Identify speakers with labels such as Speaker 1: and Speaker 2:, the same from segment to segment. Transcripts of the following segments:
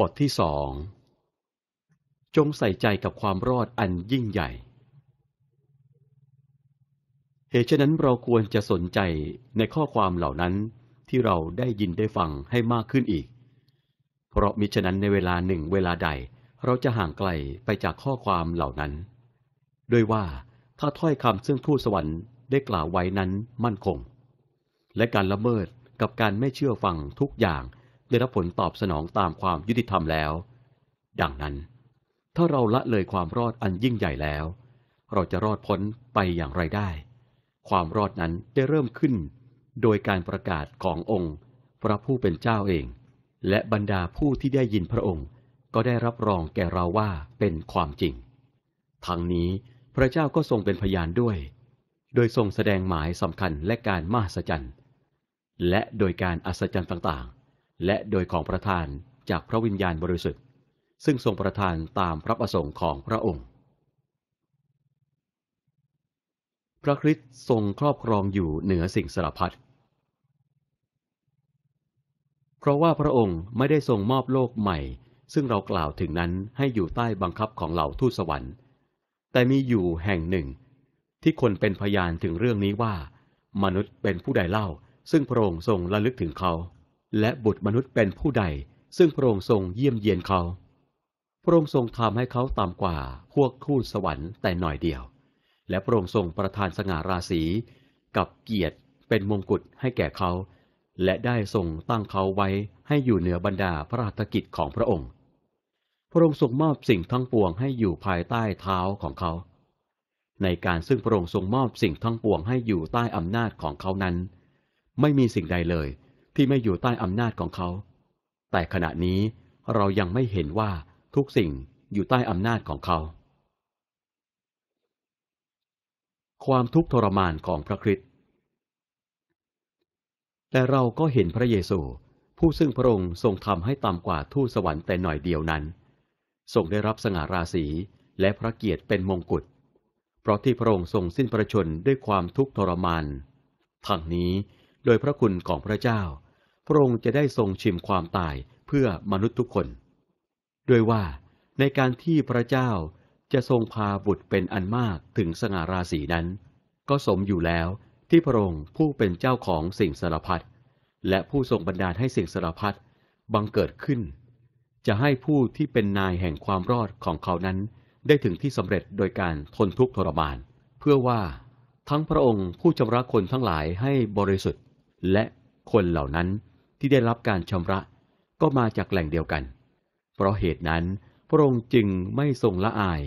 Speaker 1: บทที่สองจงใส่ใจกับความรอดอันยิ่งใหญ่ เหตุฉะนั้นเราควรจะสนใจในข้อความเหล่านั้นที่เราได้ยินได้ฟังให้มากขึ้นอีก เพราะมิฉะนั้นในเวลาหนึ่งเวลาใดเราจะห่างไกลไปจากข้อความเหล่านั้นด้วยว่าถ้าถ้อยคำซึ่งทูตสวรรค์ได้กล่าวไว้นั้นมั่นคง และการละเมิดกับการไม่เชื่อฟังทุกอย่างได้รับผลตอบสนองตามความยุติธรรมแล้ว ดังนั้น ถ้าเราละเลยความรอดอันยิ่งใหญ่แล้ว เราจะรอดพ้นไปอย่างไรได้ ความรอดนั้นได้เริ่มขึ้น โดยการประกาศขององค์ พระผู้เป็นเจ้าเอง และบรรดาผู้ที่ได้ยินพระองค์ก็ได้รับรองแก่เราว่าเป็นความจริง ทั้งนี้พระเจ้าก็ทรงเป็นพยานด้วย โดยทรงแสดงหมายสำคัญและการมหัศจรรย์ และโดยการอัศจรรย์ต่างและโดยของประธานจากพระวิญญาณบริสุทธิ์ซึ่งทรงประธานตามพระประสงค์ของพระองค์ พระคริสต์ทรงครอบครองอยู่เหนือสิ่งสารพัดเพราะว่าพระองค์ไม่ได้ทรงมอบโลกใหม่ ซึ่งเรากล่าวถึงนั้นให้อยู่ใต้บังคับของเหล่าทูตสวรรค์ แต่มีอยู่แห่งหนึ่ง ที่คนเป็นพยานถึงเรื่องนี้ว่า มนุษย์เป็นผู้ใดเล่าซึ่งพระองค์ทรงระลึกถึงเขาและบุตรมนุษย์เป็นผู้ใดซึ่งพระองค์ทรงเยี่ยมเยียนเขา พระองค์ทรงทำให้เขาต่ำกว่าพวกทูตสวรรค์แต่หน่อยเดียว และพระองค์ทรงประทานสง่าราศีกับเกียรติเป็นมงกุฎให้แก่เขา และได้ทรงตั้งเขาไว้ให้อยู่เหนือบรรดาพระราชกิจของพระองค์ พระองค์ทรงมอบสิ่งทั้งปวงให้อยู่ภายใต้เท้าของเขา ในการซึ่งพระองค์ทรงมอบสิ่งทั้งปวงให้อยู่ใต้อำนาจของเขานั้น ไม่มีสิ่งใดเลยที่ไม่อยู่ใต้อำนาจของเขา แต่ขณะนี้เรายังไม่เห็นว่าทุกสิ่งอยู่ใต้อำนาจของเขา ความทุกข์ทรมานของพระคริสต์ แต่เราก็เห็นพระเยซู ผู้ซึ่งพระองค์ทรงทำให้ต่ำกว่าทูตสวรรค์แต่หน่อยเดียวนั้น ทรงได้รับสง่าราศีและพระเกียรติเป็นมงกุฎ เพราะที่พระองค์ทรงสิ้นพระชนด้วยความทุกข์ทรมานทั้งนี้โดยพระคุณของพระเจ้าพระองค์จะได้ทรงชิมความตายเพื่อมนุษย์ทุกคน ด้วยว่าในการที่พระเจ้าจะทรงพาบุตรเป็นอันมากถึงสง่าราศีนั้น ก็สมอยู่แล้วที่พระองค์ผู้เป็นเจ้าของสิ่งสารพัดและผู้ทรงบันดาลให้สิ่งสารพัดบังเกิดขึ้น จะให้ผู้ที่เป็นนายแห่งความรอดของเขานั้น ได้ถึงที่สำเร็จโดยการทนทุกข์ทรมานเพื่อว่าทั้งพระองค์ผู้ชำระคนทั้งหลายให้บริสุทธิ์และคนเหล่านั้นที่ได้รับการชำระก็มาจากแหล่งเดียวกัน เพราะเหตุนั้น พระองค์จึงไม่ทรงละอาย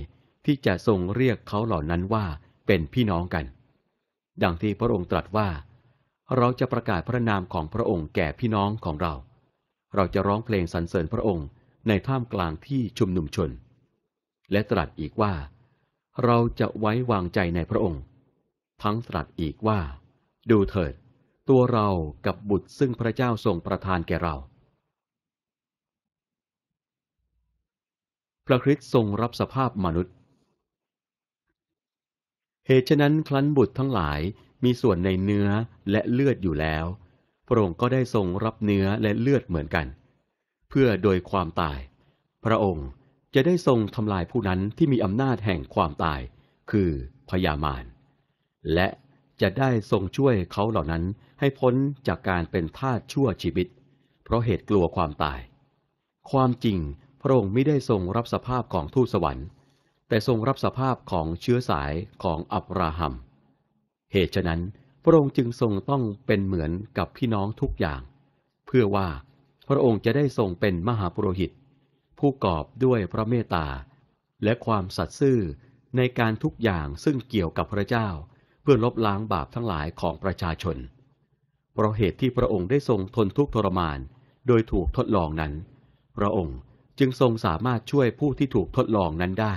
Speaker 1: ที่จะทรงเรียกเขาเหล่านั้นว่าเป็นพี่น้องกัน ดังที่พระองค์ตรัสว่า เราจะประกาศพระนามของพระองค์แก่พี่น้องของเรา เราจะร้องเพลงสรรเสริญพระองค์ในท่ามกลางที่ชุมนุมชน และตรัสอีกว่า เราจะไว้วางใจในพระองค์ ทั้งตรัสอีกว่า ดูเถิดตัวเรากับบุตรซึ่งพระเจ้าทรงประทานแก่เรา พระคริสต์ทรงรับสภาพมนุษย์ เหตุฉะนั้นคลั้นบุตรทั้งหลายมีส่วนในเนื้อและเลือดอยู่แล้ว พระองค์ก็ได้ทรงรับเนื้อและเลือดเหมือนกัน เพื่อโดยความตาย พระองค์จะได้ทรงทำลายผู้นั้นที่มีอำนาจแห่งความตาย คือพยามารและจะได้ทรงช่วยเขาเหล่านั้นให้พ้นจากการเป็นทาสชั่วชีวิต เพราะเหตุกลัวความตาย ความจริงพระองค์ไม่ได้ทรงรับสภาพของทูตสวรรค์ แต่ทรงรับสภาพของเชื้อสายของอับราฮัม เหตุฉะนั้น พระองค์จึงทรงต้องเป็นเหมือนกับพี่น้องทุกอย่าง เพื่อว่าพระองค์จะได้ทรงเป็นมหาปุโรหิต ผู้กอบด้วยพระเมตตาและความสัตย์ซื่อในการทุกอย่างซึ่งเกี่ยวกับพระเจ้าพื่อลบล้างบาปทั้งหลายของประชาชน เพราะเหตุที่พระองค์ได้ทรงทนทุกข์ทรมานโดยถูกทดลองนั้น พระองค์จึงทรงสามารถช่วยผู้ที่ถูกทดลองนั้นได้